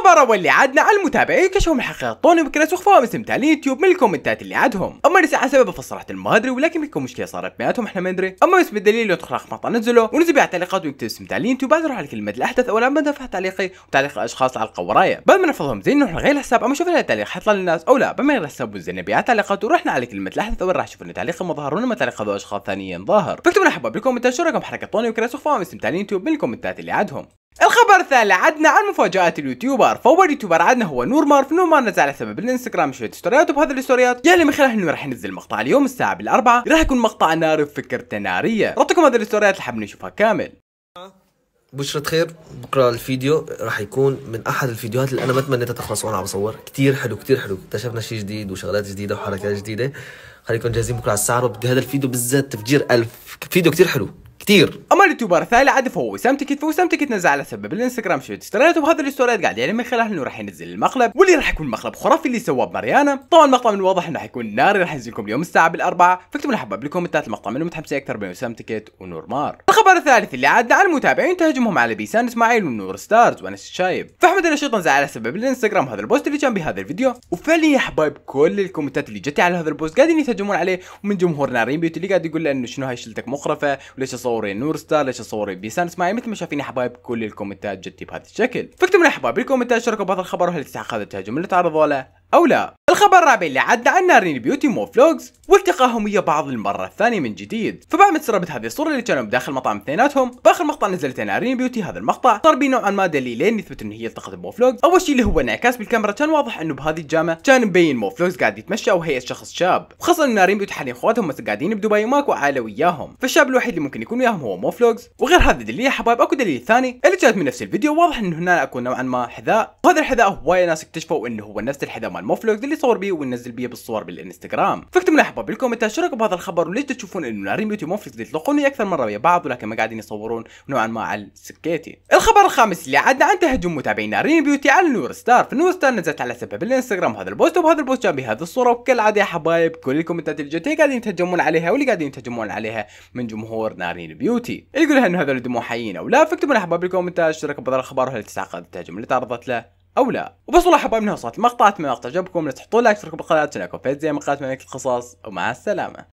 خبر اللي عادنا على المتابعين كشفهم طوني وكانت وخفوها من استمتاع اليوتيوب من الكومنتات اللي عادهم اما لسه سبب فصرحت ما ادري ولكن بيكون مشكله صارت بيناتهم احنا ما ندري اما بس بالدليل يدخل رقم مقطع نزله ونزل تعليقات ويكتب استمتاع اليوتيوب بعد اروح على كلمه الاحدث او ما دفع تعليقي وتعليق الاشخاص على ورايا بعد ما نفضهم زين نروح غير الحساب اما شوف التعليق حطلع للناس او لا بما الحساب وزين بيع تعليقات ورحنا على كلمه الاحدث اول راح شوف ان تعليق مظهر ولا تعليق هذول اشخاص ثانيين ظاهر فاكتبوا لنا حبايب بالكومنتات شو رقم حركه طوني وكرا سخفوها من استمتاع اليوتيوب من الكومنتات اللي عندهم الخبر الثالث عدنا عن مفاجات اليوتيوبر فاول يوتيوبر عدنا هو نور مارف نور مار نزل على سبب الانستغرام شويه ستوريات وبهذه الستوريات يعني من خلالها انه راح ينزل مقطع اليوم الساعه بالاربعه راح يكون مقطع ناري بفكرته ناريه ربطكم هذه الستوريات اللي حابين نشوفها كامل بشرة خير بكره الفيديو راح يكون من احد الفيديوهات اللي انا ما تمنيتها تخلص وانا عم بصور كثير حلو كثير حلو اكتشفنا شيء جديد وشغلات جديده وحركات جديده خليكم جاهزين بكره على الساعه بدي هذا الفيديو بالذات تفجير ألف فيديو كثير حلو كتير اما اليوتيوبر الثاني عاد فهو وسام تيكت فوسام تيكت نزل على سبب الانستغرام شويه اشتريته وبهذا الاستوريات قاعد يعني من خلالها انه راح ينزل المقلب واللي راح يكون مقلب خرافي اللي سواه بماريانا طبعا المقطع من الواضح انه راح يكون ناري راح ينزل لكم اليوم الساعه بالاربعه فاكتبوا لنا حبايب بالكومنتات المقطع من متحمسين اكثر بين وسام تيكت ونور مار الخبر الثالث اللي عدى على المتابعين تهجمهم على بيسان اسماعيل ونور ستارز وانس الشايب فاحمد النشيط نزل على سبب الانستغرام هذا البوست اللي كان بهذا الفيديو وفعليا يا حبايب كل الكومنتات اللي جت على هذا البوست قاعدين يتهجمون عليه ومن جمهور نارين بيوت اللي قاعد يقول له انه شنو هاي شلتك مخرفه وليش صوري نور ستار ليش صوري بيسان اسماعيل مثل ما شايفين يا حبايب كل الكومنتات جتي بهذا الشكل فاكتبوا يا حبايب الكومنتات شاركوا بهذا الخبر وهل تستحق هذا التهجم اللي تعرضوا له او لا الخبر الرابع اللي عدى عن رين بيوتي مو فلوجز والتقاهم ويا بعض للمرة الثانية من جديد، فبعد ما تسربت هذه الصورة اللي كانوا بداخل مطعم اثنيناتهم، باخر مقطع نزلت نارين رين بيوتي هذا المقطع صار بي نوعا ما دليلين يثبت ان هي التقت بمو فلوجز، أول شيء اللي هو انعكاس بالكاميرا كان واضح انه بهذه الجامة كان مبين مو فلوجز قاعد يتمشى وهي شخص شاب، وخاصة ان رين بيوتي حاليا اخواتهم قاعدين بدبي وماكو عائلة وياهم، فالشاب الوحيد اللي ممكن يكون وياهم هو مو فلوجز، وغير هذا الدليل يا حبايب اكو دليل ثاني اللي كانت من نفس الفيديو واضح انه هنا اكو نوعا ما حذاء، وهذا الحذاء هواية ناس اكتشفوا انه هو نفس الحذاء مال مو فلوجز اللي صور بيه وننزل بيه بالصور بالانستغرام فكتبوا لنا حبايب بالكومنتات شاركوا بهذا الخبر وليش تشوفون انه ناريم بيوتي مفرز يطلقوني اكثر مره ويا بعض ولكن ما قاعدين يصورون نوعا ما على السكيتي الخبر الخامس اللي عدنا عن تهجم متابعين نارين بيوتي على نور ستار فنور ستار نزلت على سبب الانستغرام هذا البوست وبهذا البوست جاب بهذه الصوره وكالعاده يا حبايب كل الكومنتات اللي جت قاعدين يتهجمون عليها واللي قاعدين يتهجمون عليها من جمهور نارين بيوتي اللي انه هذول دمو حيين او لا فاكتبوا لنا حبايب بالكومنتات شاركوا بهذا الخبر وهل تستحق التهجم اللي تعرضت له او لا وبس والله حبايبنا وصلت مقطعات من المقطع جابكم لا تحطوا لايك تركوا بالقناه تشتركوا في زي مقاطع من القصص ومع السلامه